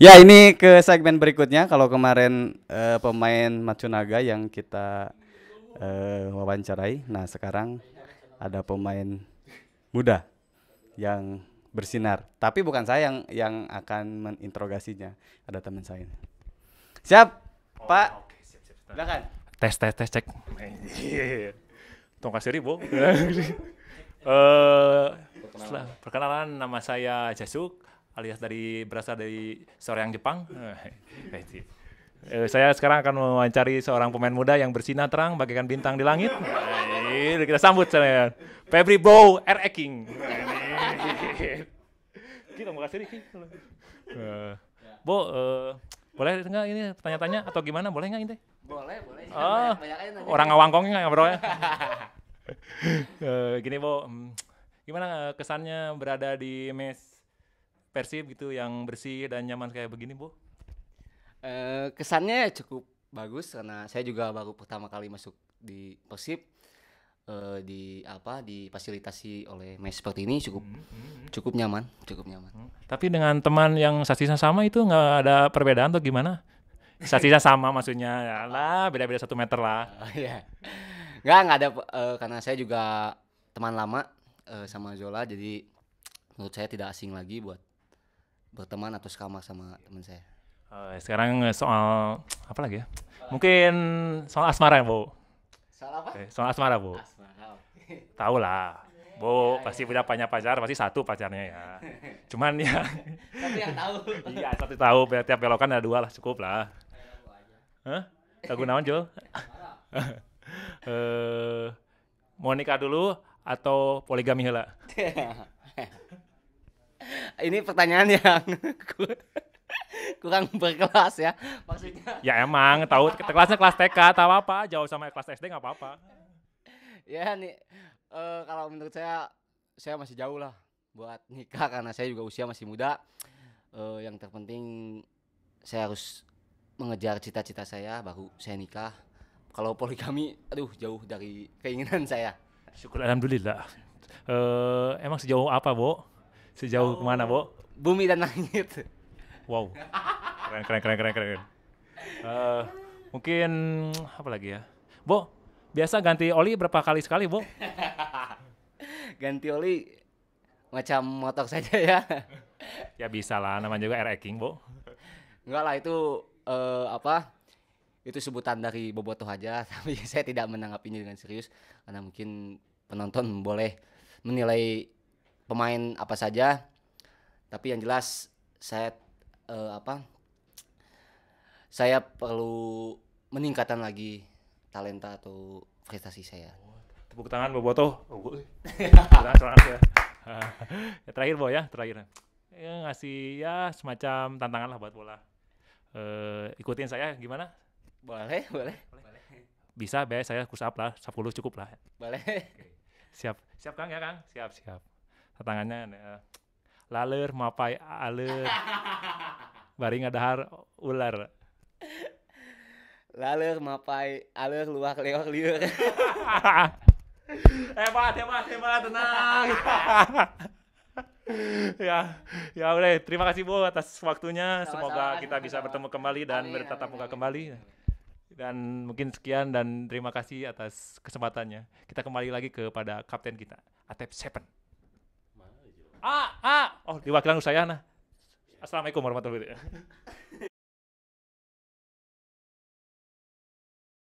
Ya ini ke segmen berikutnya. Kalau kemarin uh, pemain Matsunaga yang kita uh, wawancarai, nah sekarang ada pemain muda yang bersinar. Tapi bukan saya yang yang akan menginterogasinya. Ada teman saya. Siap, oh, Pak. Okay, siap, siap, siap. Silakan. Tes tes tes cek. Tungkas seribu. Eh, perkenalan nama saya Jasuk alias dari berasal dari seorang Jepang. Eh, eh, eh, saya sekarang akan mencari seorang pemain muda yang bersinar terang bagaikan bintang di langit. Kita sambut saya Febri Bow R King. Kita mau kasih Bo, uh, boleh nggak ini tanya-tanya atau gimana? Boleh nggak ini? Boleh, boleh. Oh, banyak, banyak orang ngawangkongnya nggak bro ya? gini Bo, mm, gimana kesannya berada di mes Persib gitu yang bersih dan nyaman kayak begini, Bu? Eh, kesannya cukup bagus karena saya juga baru pertama kali masuk di Persib eh, di apa difasilitasi oleh mes seperti ini cukup hmm, hmm, hmm. cukup nyaman, cukup nyaman. Hmm. Tapi dengan teman yang sasisnya sama itu nggak ada perbedaan atau gimana? Sasisnya sama maksudnya ya lah beda-beda satu meter lah. Uh, oh, yeah. Nggak, nggak ada uh, karena saya juga teman lama uh, sama Zola jadi menurut saya tidak asing lagi buat berteman atau sekamar sama iya. teman saya. Uh, sekarang soal apa lagi ya? Mungkin soal asmara, ya Bu. Soal apa? Eh, soal asmara, Bu. Asmara. Tahu lah. Bu, ya, pasti ya. punya banyak pacar, pasti satu pacarnya ya. Cuman ya. Tapi yang tahu. iya, satu tahu. Tiap belokan ada dua lah, cukup lah. Hah? Lagu naon, Jo? Eh, mau nikah dulu atau poligami lah? ini pertanyaan yang kurang berkelas ya maksudnya ya emang tahu kelasnya kelas TK tahu apa jauh sama kelas SD nggak apa-apa ya nih uh, kalau menurut saya saya masih jauh lah buat nikah karena saya juga usia masih muda uh, yang terpenting saya harus mengejar cita-cita saya baru saya nikah kalau poligami aduh jauh dari keinginan saya syukur alhamdulillah uh, emang sejauh apa bu? Sejauh oh. kemana, Bo? Bumi dan langit. Wow. Keren, keren, keren, keren, keren. Uh, mungkin apa lagi ya? Bo, biasa ganti oli berapa kali sekali, Bo? ganti oli macam motor saja ya. ya bisa lah, namanya juga air king, Bo. Enggak lah, itu uh, apa? Itu sebutan dari bobotoh aja, tapi saya tidak menanggapinya dengan serius karena mungkin penonton boleh menilai pemain apa saja tapi yang jelas saya uh, apa saya perlu meningkatkan lagi talenta atau prestasi saya tepuk tangan buat oh, ya. ya. terakhir Bo ya terakhir ya, ngasih ya semacam tantangan lah buat bola uh, ikutin saya gimana boleh boleh, boleh. bisa be saya kusap lah 10 cukup lah boleh okay. siap siap kang ya kang siap siap tetangganya ya. Nah, eh, laler mapai aler baring ada ular laler mapai aler luak lewat liur hebat hebat hebat tenang ya ya oleh terima kasih bu atas waktunya sama semoga sama, kita sama bisa sama. bertemu kembali dan amin, bertatap muka kembali dan mungkin sekian dan terima kasih atas kesempatannya kita kembali lagi kepada kapten kita Atep Seven Ah, ah. Oh, diwakilan usayana. Assalamualaikum warahmatullahi wabarakatuh.